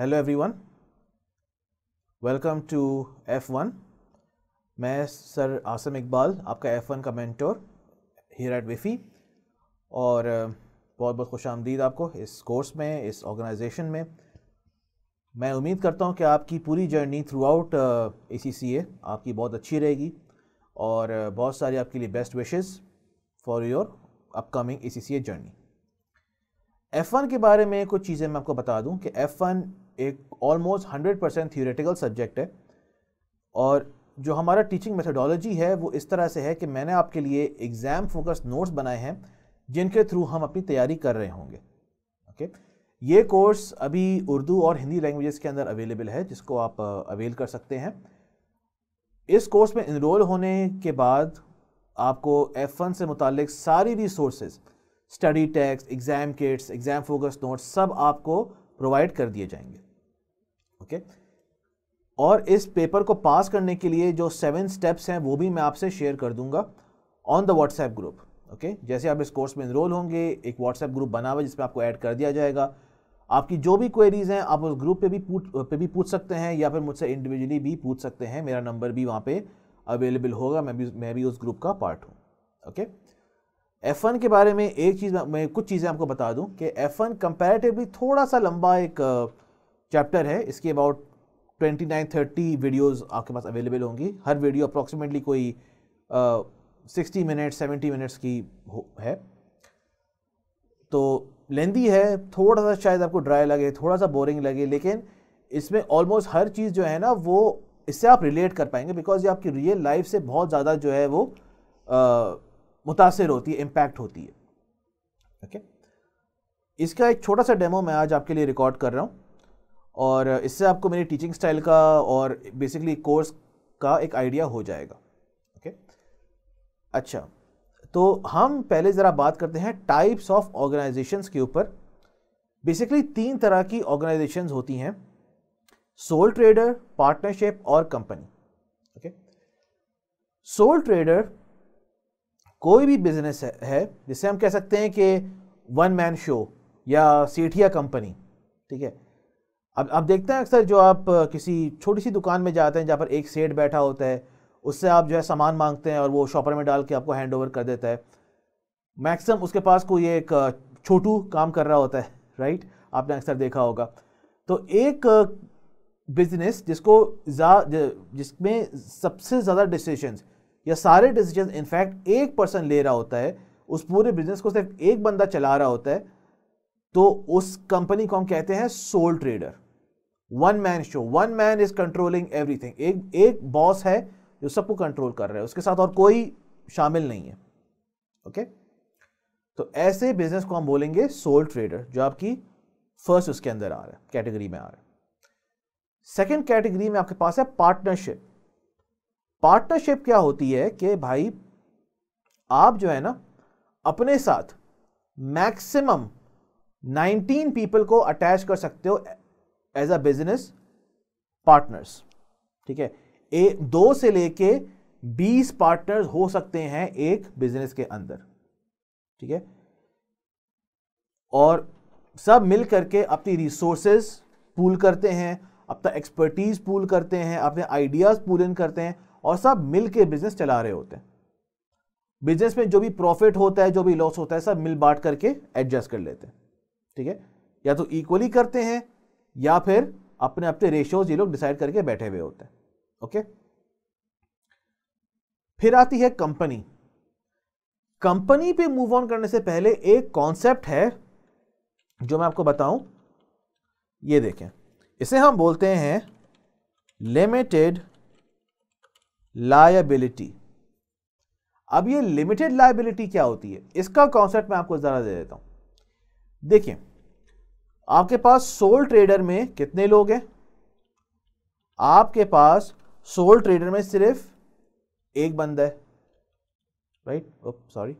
Hello everyone welcome to F one मैं sir Aasim Iqbal आपका F one का मेंटोर हियर एट विफ़ी और बहुत बहुत खुश आमदीद आपको इस कोर्स में इस ऑर्गेनाइजेशन में मैं उम्मीद करता हूं कि आपकी पूरी journey throughout A C C A आपकी बहुत अच्छी रहेगी और बहुत सारी आपके लिए best wishes for your upcoming A C C A journey F1 के बारे में कुछ चीज़ें मैं आपको बता दूं कि वन एक almost hundred percent theoretical subject है और जो हमारा टीचिंग मेथडोलॉजी है वो इस तरह से है कि मैंने आपके लिए एग्ज़ाम फोकस नोट्स बनाए हैं जिनके थ्रू हम अपनी तैयारी कर रहे होंगे ओके okay? ये कोर्स अभी उर्दू और हिंदी लैंग्वेजेस के अंदर अवेलेबल है जिसको आप अवेल uh, कर सकते हैं इस कोर्स में इनरोल होने के बाद आपको एफ वन से मुतक सारी resources study texts exam kits exam focus notes सब आपको प्रोवाइड कर दिए जाएंगे ओके और इस पेपर को पास करने के लिए जो सेवन स्टेप्स हैं वो भी मैं आपसे शेयर कर दूंगा on the WhatsApp group okay जैसे आप इस कोर्स में इनरोल होंगे एक व्हाट्सएप ग्रुप बना हुआ जिसमें आपको ऐड कर दिया जाएगा आपकी जो भी क्वेरीज़ हैं आप उस ग्रुप पे भी पूछ पे भी पूछ सकते हैं या फिर मुझसे इंडिविजुअली भी पूछ सकते हैं मेरा नंबर भी वहाँ पे अवेलेबल होगा मैं भी मैं भी उस ग्रुप का पार्ट हूँ ओके एफ के बारे में एक चीज़ मैं कुछ चीज़ें आपको बता दूँ कि एफ वन कंपेरेटिवली थोड़ा सा लंबा एक चैप्टर है इसकी अबाउट 29 30 वीडियोस आपके पास अवेलेबल होंगी हर वीडियो अप्रॉक्सीमेटली कोई सिक्सटी मिनट सेवेंटी मिनट्स की है तो लेंदी है थोड़ा सा शायद आपको ड्राई लगे थोड़ा सा बोरिंग लगे लेकिन इसमें ऑलमोस्ट हर चीज़ जो है ना वो इससे आप रिलेट कर पाएंगे बिकॉज ये आपकी रियल लाइफ से बहुत ज़्यादा जो है वो मुतासर होती है इम्पैक्ट होती है ओके okay? इसका एक छोटा सा डेमो मैं आज आपके लिए रिकॉर्ड कर रहा हूँ और इससे आपको मेरी टीचिंग स्टाइल का और बेसिकली कोर्स का एक आइडिया हो जाएगा ओके okay? अच्छा तो हम पहले ज़रा बात करते हैं टाइप्स ऑफ ऑर्गेनाइजेशंस के ऊपर बेसिकली तीन तरह की ऑर्गेनाइजेशंस होती हैं सोल ट्रेडर पार्टनरशिप और कंपनी ओके सोल ट्रेडर कोई भी बिजनेस है, है जिसे हम कह सकते हैं कि वन मैन शो या सीठिया कंपनी ठीक है अब आप देखते हैं अक्सर जो आप किसी छोटी सी दुकान में जाते हैं जहाँ पर एक सेठ बैठा होता है उससे आप जो है सामान मांगते हैं और वो शॉपर में डाल के आपको हैंड ओवर कर देता है मैक्सिमम उसके पास कोई एक छोटू काम कर रहा होता है राइट आपने अक्सर देखा होगा तो एक बिजनेस जिसको जिसमें सबसे ज़्यादा डिसीजंस या सारे डिसीजन इनफैक्ट एक पर्सन ले रहा होता है उस पूरे बिजनेस को सिर्फ एक बंदा चला रहा होता है तो उस कंपनी को हम कहते हैं sole trader one man show one man is controlling everything एक एक बॉस है जो सबको कंट्रोल कर रहा है उसके साथ और कोई शामिल नहीं है ओके तो ऐसे बिजनेस को हम बोलेंगे सोल ट्रेडर जो आपकी फर्स्ट उसके अंदर आ रहा है कैटेगरी में आ रहा है सेकेंड कैटेगरी में आपके पास है पार्टनरशिप पार्टनरशिप क्या होती है कि भाई आप जो है ना अपने साथ मैक्सिमम 19 पीपल को अटैच कर सकते हो एज अ बिजनेस पार्टनर्स ठीक है ए दो से लेके बीस पार्टनर्स हो सकते हैं एक बिजनेस के अंदर ठीक है और सब मिल करके अपनी रिसोर्सेज पूल करते हैं अपना एक्सपर्टीज पूल करते हैं अपने आइडियाज पूल इन करते हैं और सब मिल के बिजनेस चला रहे होते हैं बिजनेस में जो भी प्रॉफिट होता है जो भी लॉस होता है सब मिल बांट करके एडजस्ट कर लेते हैं ठीक है या तो इक्वली करते हैं या फिर अपने अपने रेशियोज ये लोग डिसाइड करके बैठे हुए होते हैं ओके फिर आती है कंपनी कंपनी पे मूव ऑन करने से पहले एक कॉन्सेप्ट है जो मैं आपको बताऊं ये देखें इसे हम बोलते हैं लिमिटेड लायबिलिटी अब ये लिमिटेड लायबिलिटी क्या होती है इसका कॉन्सेप्ट मैं आपको ज़रा दे देता हूं देखिए आपके पास सोल ट्रेडर में कितने लोग हैं आपके पास सोल ट्रेडर में सिर्फ एक बंदा है राइट सॉरी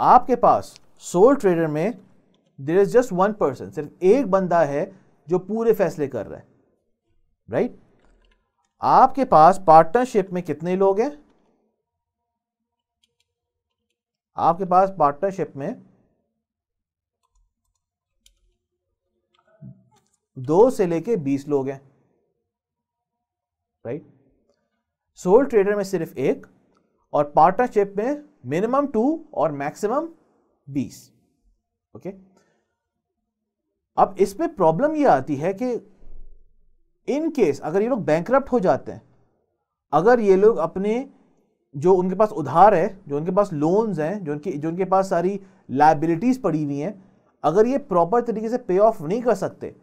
आपके पास सोल ट्रेडर में there is just one person सिर्फ एक बंदा है जो पूरे फैसले कर रहा है राइट right? आपके पास पार्टनरशिप में कितने लोग हैं आपके पास पार्टनरशिप में दो से लेके बीस लोग हैं राइट सोल ट्रेडर में सिर्फ एक और पार्टनरशिप में मिनिमम टू और मैक्सिमम बीस ओके अब इसमें प्रॉब्लम ये आती है कि इन केस अगर ये लोग बैंक हो जाते हैं अगर ये लोग अपने जो उनके पास उधार है जो उनके पास लोन्स हैं जो उनके जो उनके पास सारी लाइबिलिटीज़ पड़ी हुई हैं अगर ये प्रॉपर तरीके से पे ऑफ नहीं कर सकते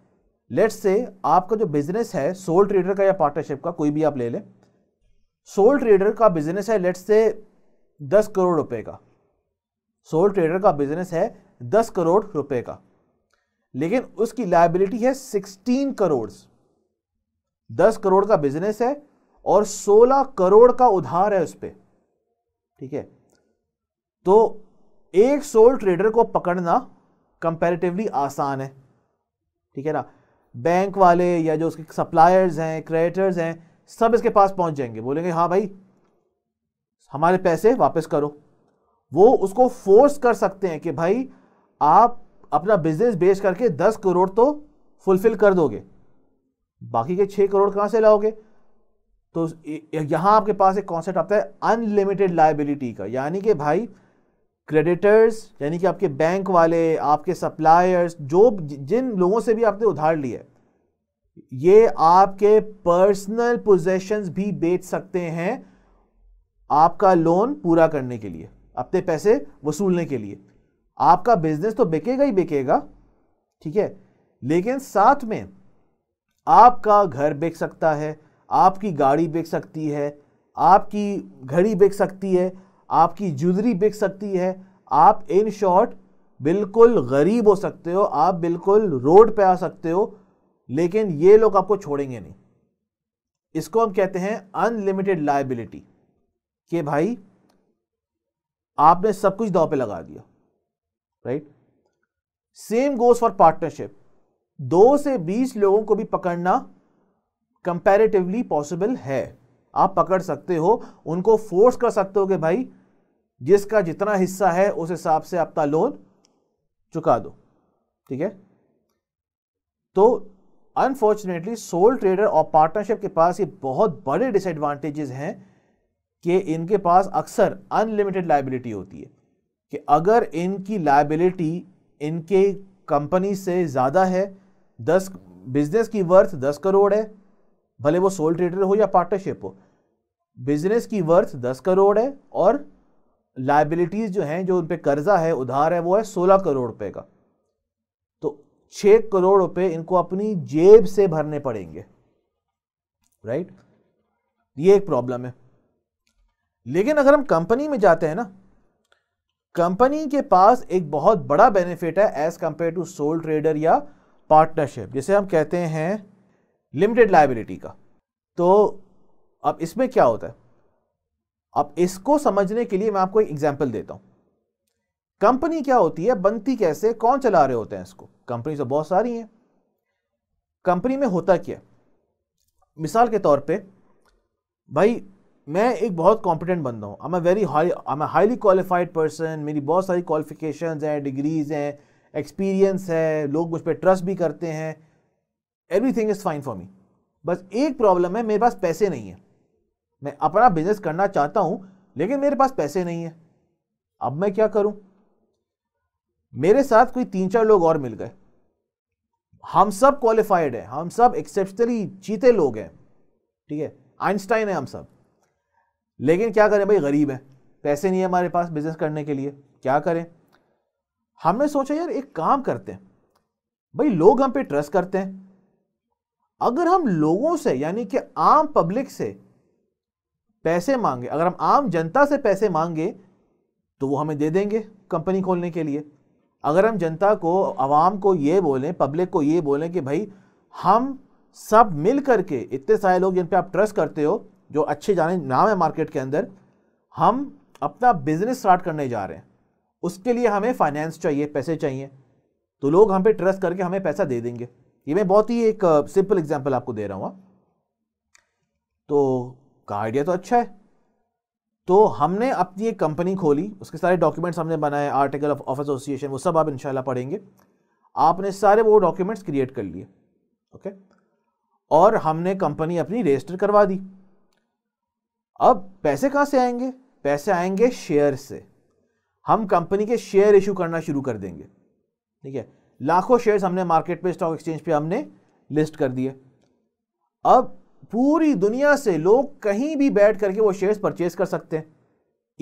लेट्स से आपका जो बिजनेस है सोल ट्रेडर का या पार्टनरशिप का कोई भी आप ले लें सोल ट्रेडर का बिजनेस है लेट्स से दस करोड़ रुपए का सोल ट्रेडर का बिजनेस है दस करोड़ रुपए का लेकिन उसकी लाइबिलिटी है सिक्सटीन करोड़ दस करोड़ का बिजनेस है और सोलह करोड़ का उधार है उस पर ठीक है तो एक सोल ट्रेडर को पकड़ना कंपैरेटिवली आसान है ठीक है ना बैंक वाले या जो उसके सप्लायर्स हैं क्रेडिटर्स हैं सब इसके पास पहुंच जाएंगे बोलेंगे हाँ भाई हमारे पैसे वापस करो वो उसको फोर्स कर सकते हैं कि भाई आप अपना बिजनेस बेच करके दस करोड़ तो फुलफिल कर दोगे बाकी के छह करोड़ कहां से लाओगे तो यहां आपके पास एक कॉन्सेप्ट आता है अनलिमिटेड लाइबिलिटी का यानी कि भाई क्रेडिटर्स यानी कि आपके बैंक वाले आपके सप्लायर्स जो जिन लोगों से भी आपने उधार लिया ये आपके पर्सनल पोजेशंस भी बेच सकते हैं आपका लोन पूरा करने के लिए अपने पैसे वसूलने के लिए आपका बिजनेस तो बिकेगा ही बिकेगा ठीक है लेकिन साथ में आपका घर बेच सकता है आपकी गाड़ी बेच सकती है आपकी घड़ी बेच सकती है आपकी जुदरी बेच सकती है आप इन शॉर्ट बिल्कुल गरीब हो सकते हो आप बिल्कुल रोड पे आ सकते हो लेकिन ये लोग आपको छोड़ेंगे नहीं इसको हम कहते हैं अनलिमिटेड लाइबिलिटी कि भाई आपने सब कुछ दाव पे लगा दिया right same goes for partnership दो से बीस लोगों को भी पकड़ना कंपैरेटिवली पॉसिबल है आप पकड़ सकते हो उनको फोर्स कर सकते हो कि भाई जिसका जितना हिस्सा है उस हिसाब से आपका लोन चुका दो ठीक है तो अनफॉर्चुनेटली सोल ट्रेडर और पार्टनरशिप के पास ये बहुत बड़े डिसएडवांटेजेस हैं कि इनके पास अक्सर अनलिमिटेड लाइबिलिटी होती है कि अगर इनकी लाइबिलिटी इनके कंपनी से ज़्यादा है दस बिजनेस की वर्थ दस करोड़ है भले वो सोल ट्रेडर हो या पार्टनरशिप हो बिजनेस की वर्थ दस करोड़ है और लाइबिलिटीज़ जो हैं जो उन पर कर्जा है उधार है वो है सोलह करोड़ रुपए का तो छ करोड़ रुपए इनको अपनी जेब से भरने पड़ेंगे राइट ये एक प्रॉब्लम है लेकिन अगर हम कंपनी में जाते हैं ना कंपनी के पास एक बहुत बड़ा बेनिफिट है as compared to sole trader या पार्टनरशिप जिसे हम कहते हैं लिमिटेड लाइबिलिटी का तो अब इसमें क्या होता है अब इसको समझने के लिए मैं आपको एक एग्जाम्पल देता हूँ कंपनी क्या होती है बनती कैसे कौन चला रहे होते हैं इसको कंपनी तो बहुत सारी हैं कंपनी में होता क्या मिसाल के तौर पे भाई मैं एक बहुत कॉम्पिटेंट बंदा हूँ I am very high I am highly qualified person मेरी बहुत सारी क्वालिफिकेशंस हैं डिग्रीज हैं एक्सपीरियंस है लोग मुझ पर ट्रस्ट भी करते हैं everything is fine for me बस एक प्रॉब्लम है मेरे पास पैसे नहीं है मैं अपना बिजनेस करना चाहता हूं लेकिन मेरे पास पैसे नहीं है अब मैं क्या करूं मेरे साथ कोई तीन चार लोग और मिल गए हम सब क्वालिफाइड हैं हम सब एक्सेप्शनली जीते लोग हैं ठीक है आइंस्टाइन है हम सब लेकिन क्या करें भाई गरीब है पैसे नहीं है हमारे पास बिजनेस करने के लिए क्या करें हमने सोचा यार एक काम करते हैं भाई लोग हम पे ट्रस्ट करते हैं अगर हम लोगों से यानी कि आम पब्लिक से पैसे मांगे अगर हम आम जनता से पैसे मांगे तो वो हमें दे देंगे कंपनी खोलने के लिए अगर हम जनता को आवाम को ये बोलें पब्लिक को ये बोलें कि भाई हम सब मिल करके इतने सारे लोग जिन पे आप ट्रस्ट करते हो जो अच्छे जाने नाम है मार्केट के अंदर हम अपना बिजनेस स्टार्ट करने जा रहे हैं उसके लिए हमें फाइनेंस चाहिए पैसे चाहिए तो लोग हम पे ट्रस्ट करके हमें पैसा दे देंगे ये मैं बहुत ही एक सिंपल uh, एग्जाम्पल आपको दे रहा हूँ हाँ। तो का आइडिया तो अच्छा है तो हमने अपनी एक कंपनी खोली उसके सारे डॉक्यूमेंट्स हमने बनाए आर्टिकल ऑफ ऑफ एसोसिएशन वो सब आप इंशाल्लाह पढ़ेंगे आपने सारे वो डॉक्यूमेंट्स क्रिएट कर लिए ओके और हमने कंपनी अपनी रजिस्टर करवा दी अब पैसे कहाँ से आएंगे पैसे आएंगे शेयर से हम कंपनी के शेयर इशू करना शुरू कर देंगे ठीक है लाखों शेयर्स हमने मार्केट पे स्टॉक एक्सचेंज पे हमने लिस्ट कर दिए अब पूरी दुनिया से लोग कहीं भी बैठ करके वो शेयर्स परचेज कर सकते हैं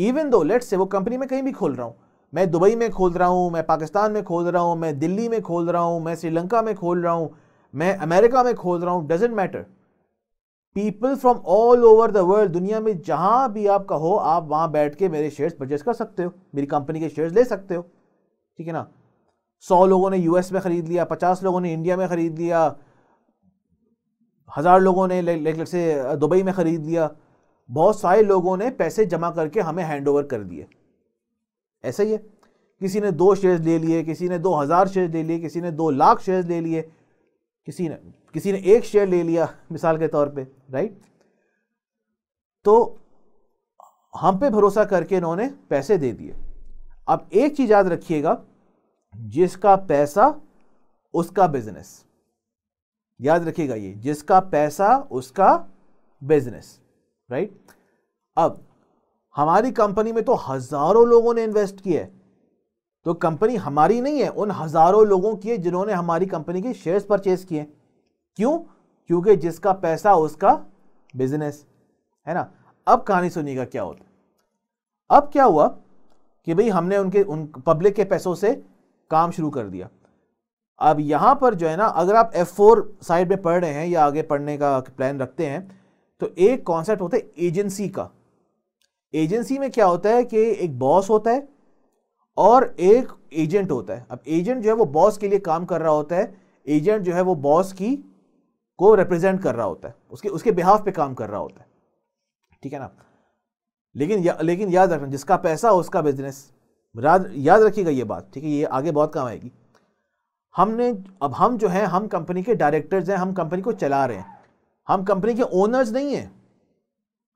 इवन दो लेट्स से वो कंपनी में कहीं भी खोल रहा हूँ मैं दुबई में खोल रहा हूँ मैं पाकिस्तान में खोल रहा हूँ मैं दिल्ली में खोल रहा हूँ मैं श्रीलंका में खोल रहा हूँ मैं अमेरिका में खोल रहा हूँ doesn't matter people from all over the world दुनिया में जहां भी आप कहो आप वहां बैठ के मेरे शेयर्स परचेस कर सकते हो मेरी कंपनी के शेयर्स ले सकते हो ठीक है ना सौ लोगों ने यूएस में ख़रीद लिया पचास लोगों ने इंडिया में ख़रीद लिया हज़ार लोगों ने लेट से दुबई में ख़रीद लिया बहुत सारे लोगों ने पैसे जमा करके हमें हैंड ओवर कर दिए ऐसा ही है किसी ने दो शेयर्स ले लिए किसी ने दो हज़ार शेयर्स ले लिए किसी ने दो लाख शेयर्स ले लिए किसी ने किसी ने एक शेयर ले लिया मिसाल के तौर पे राइट तो हम पे भरोसा करके इन्होंने पैसे दे दिए अब एक चीज़ याद रखिएगा जिसका पैसा उसका बिजनेस याद रखिएगा ये जिसका पैसा उसका बिजनेस राइट अब हमारी कंपनी में तो हज़ारों लोगों ने इन्वेस्ट किया है तो कंपनी हमारी नहीं है उन हज़ारों लोगों की है जिन्होंने हमारी कंपनी के शेयर्स परचेज किए क्यों क्योंकि जिसका पैसा उसका बिजनेस है ना अब कहानी सुनिएगा क्या होता अब क्या हुआ कि भाई हमने उनके उन पब्लिक के पैसों से काम शुरू कर दिया अब यहाँ पर जो है ना अगर आप एफ फोर साइड में पढ़ रहे हैं या आगे पढ़ने का प्लान रखते हैं तो एक कॉन्सेप्ट होता है एजेंसी का एजेंसी में क्या होता है कि एक बॉस होता है और एक एजेंट होता है अब एजेंट जो है वो बॉस के लिए काम कर रहा होता है एजेंट जो है वो बॉस की को रिप्रेजेंट कर रहा होता है उसके उसके बिहाफ पे काम कर रहा होता है ठीक है ना लेकिन या, लेकिन याद रखना जिसका पैसा हो उसका बिजनेस याद रखिएगा ये बात ठीक है ये आगे बहुत काम आएगी हमने अब हम जो है हम कंपनी के डायरेक्टर्स हैं हम कंपनी को चला रहे हैं हम कंपनी के ओनर्स नहीं हैं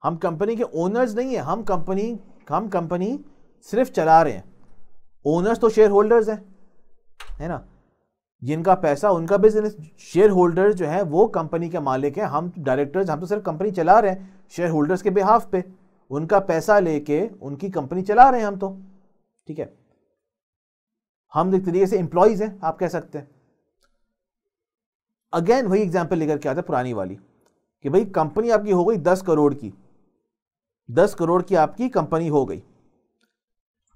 हम कंपनी के ओनर्स नहीं हैं हम कंपनी हम कंपनी सिर्फ चला रहे हैं ओनर्स तो शेयर होल्डर्स हैं है ना जिनका पैसा उनका बिजनेस शेयर होल्डर जो है वो कंपनी के मालिक हैं हम डायरेक्टर्स हम तो सिर्फ कंपनी चला रहे हैं शेयर होल्डर्स के बिहाफ पे उनका पैसा लेके उनकी कंपनी चला रहे हैं हम तो ठीक है हम एक तरीके से एम्प्लॉयज़ हैं आप कह सकते हैं अगेन वही एग्जाम्पल लेकर के आता है पुरानी वाली कि भाई कंपनी आपकी हो गई दस करोड़ की दस करोड़ की आपकी कंपनी हो गई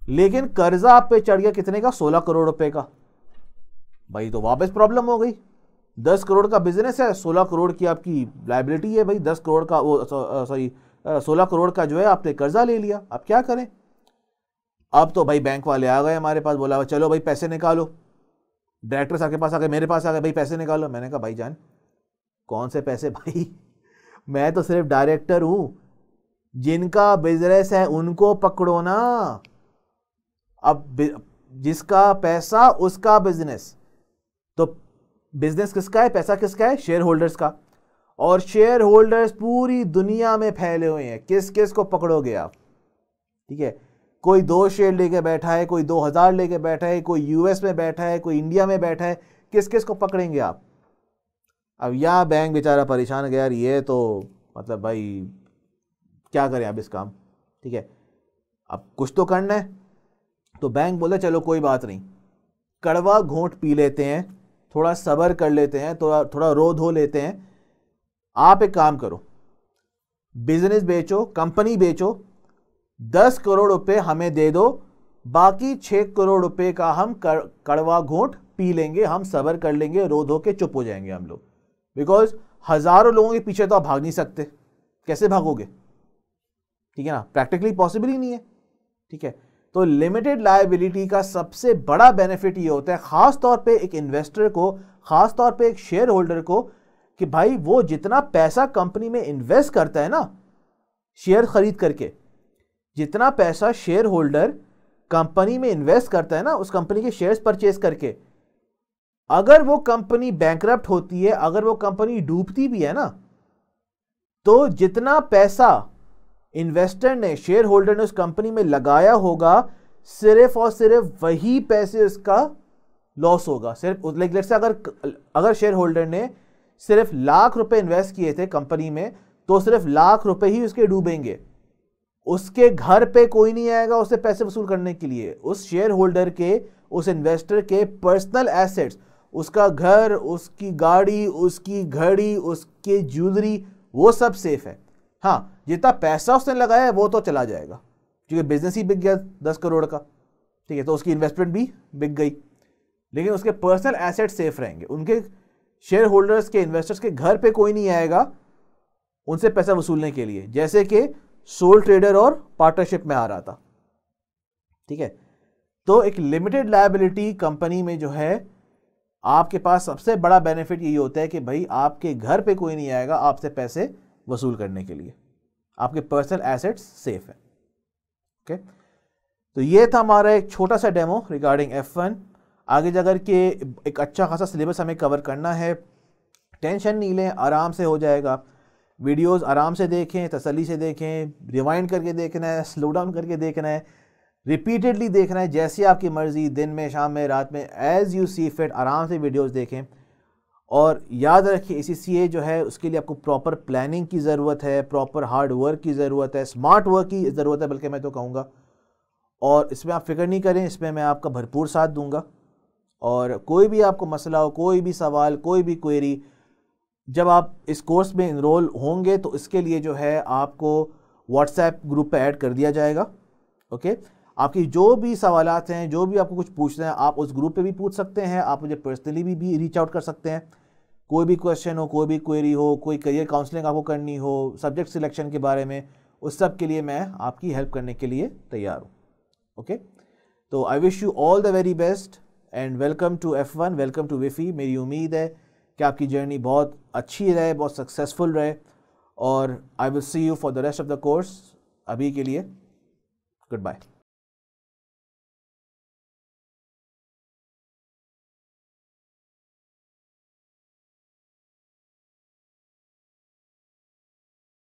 लेकिन कर्जा आप पे चढ़ गया कितने का सोलह करोड़ रुपए का भाई तो वापस प्रॉब्लम हो गई दस करोड़ का बिजनेस है सोलह करोड़ की आपकी लाइबिलिटी है भाई दस करोड़ का वो सॉरी सोलह करोड़ का जो है आपने कर्जा ले लिया अब क्या करें अब तो भाई बैंक वाले आ गए हमारे पास बोला चलो भाई पैसे निकालो डायरेक्टर साहब के पास आ गए मेरे पास आ गए भाई पैसे निकालो मैंने कहा भाई जान कौन से पैसे भाई मैं तो सिर्फ डायरेक्टर हूँ जिनका बिजनेस है उनको पकड़ो ना अब जिसका पैसा उसका बिजनेस तो बिजनेस किसका है पैसा किसका है शेयर होल्डर्स का और शेयर होल्डर्स पूरी दुनिया में फैले हुए हैं किस किस को पकड़ोगे आप ठीक है कोई दो शेयर लेके बैठा है कोई दो हज़ार लेके बैठा है कोई यूएस में बैठा है कोई इंडिया में बैठा है किस किस को पकड़ेंगे आप अब यह बैंक बेचारा परेशान गया यार ये तो मतलब भाई क्या करें अब इस काम ठीक है अब कुछ तो करना है तो बैंक बोले चलो कोई बात नहीं कड़वा घोंट पी लेते हैं थोड़ा सबर कर लेते हैं थोड़ा थोड़ा रो धो लेते हैं आप एक काम करो बिजनेस बेचो कंपनी बेचो दस करोड़ रुपए हमें दे दो बाकी छः करोड़ रुपए का हम कर, कड़वा घोंट पी लेंगे हम सबर कर लेंगे रो धो के चुप हो जाएंगे हम लोग बिकॉज हज़ारों लोगों के पीछे तो आप भाग नहीं सकते कैसे भागोगे ठीक है ना प्रैक्टिकली पॉसिबल ही नहीं है ठीक है तो लिमिटेड लाइबिलिटी का सबसे बड़ा बेनिफिट ये होता है ख़ास तौर पे एक इन्वेस्टर को ख़ास तौर पे एक शेयर होल्डर को कि भाई वो जितना पैसा कंपनी में इन्वेस्ट करता है ना शेयर ख़रीद करके जितना पैसा शेयर होल्डर कंपनी में इन्वेस्ट करता है ना उस कंपनी के शेयर्स परचेज करके अगर वो कंपनी बैंक होती है अगर वो कंपनी डूबती भी है ना तो जितना पैसा इन्वेस्टर ने शेयर होल्डर ने उस कंपनी में लगाया होगा सिर्फ और सिर्फ वही पैसे उसका लॉस होगा सिर्फ लाइक लेट से अगर अगर शेयर होल्डर ने सिर्फ लाख रुपए इन्वेस्ट किए थे कंपनी में तो सिर्फ लाख रुपए ही उसके डूबेंगे उसके घर पे कोई नहीं आएगा उससे पैसे वसूल करने के लिए उस शेयर होल्डर के उस इन्वेस्टर के पर्सनल एसेट्स उसका घर उसकी गाड़ी उसकी घड़ी उसके ज्वेलरी वो सब सेफ है हाँ जितना पैसा उसने लगाया है वो तो चला जाएगा क्योंकि बिजनेस ही बिक गया दस करोड़ का ठीक है तो उसकी इन्वेस्टमेंट भी बिक गई लेकिन उसके पर्सनल एसेट सेफ रहेंगे उनके शेयर होल्डर्स के इन्वेस्टर्स के घर पे कोई नहीं आएगा उनसे पैसा वसूलने के लिए जैसे कि सोल ट्रेडर और पार्टनरशिप में आ रहा था ठीक है तो एक लिमिटेड लाइबिलिटी कंपनी में जो है आपके पास सबसे बड़ा बेनिफिट यही होता है कि भाई आपके घर पे कोई नहीं आएगा आपसे पैसे वसूल करने के लिए आपके पर्सनल एसेट्स सेफ हैं ओके तो ये था हमारा एक छोटा सा डेमो रिगार्डिंग एफ वन आगे जाकर के एक अच्छा खासा सिलेबस हमें कवर करना है टेंशन नहीं लें आराम से हो जाएगा वीडियोस आराम से देखें तसली से देखें रिवाइंड करके देखना है स्लो डाउन करके देखना है रिपीटेडली देखना है जैसी आपकी मर्ज़ी दिन में शाम में रात में एज़ यू सी फिट आराम से वीडियोस देखें और याद रखिए ए सी जो है उसके लिए आपको प्रॉपर प्लानिंग की ज़रूरत है प्रॉपर हार्ड वर्क की ज़रूरत है स्मार्ट वर्क की ज़रूरत है बल्कि मैं तो कहूँगा और इसमें आप फिक्र नहीं करें इसमें मैं आपका भरपूर साथ दूंगा और कोई भी आपको मसला हो कोई भी सवाल कोई भी क्वेरी जब आप इस कोर्स में इनरोल होंगे तो इसके लिए जो है आपको व्हाट्सएप ग्रुप पर ऐड कर दिया जाएगा ओके आपकी जो भी सवाल हैं जो भी आपको कुछ पूछना है आप उस ग्रुप पे भी पूछ सकते हैं आप मुझे पर्सनली भी, भी रीच आउट कर सकते हैं कोई भी क्वेश्चन हो कोई भी क्वेरी हो कोई करियर काउंसलिंग आपको करनी हो सब्जेक्ट सिलेक्शन के बारे में उस सब के लिए मैं आपकी हेल्प करने के लिए तैयार हूँ ओके तो I wish you all the very best and welcome to F one welcome to Vifi मेरी उम्मीद है कि आपकी जर्नी बहुत अच्छी रहे बहुत सक्सेसफुल रहे और I will see you for the rest of the course अभी के लिए गुड बाय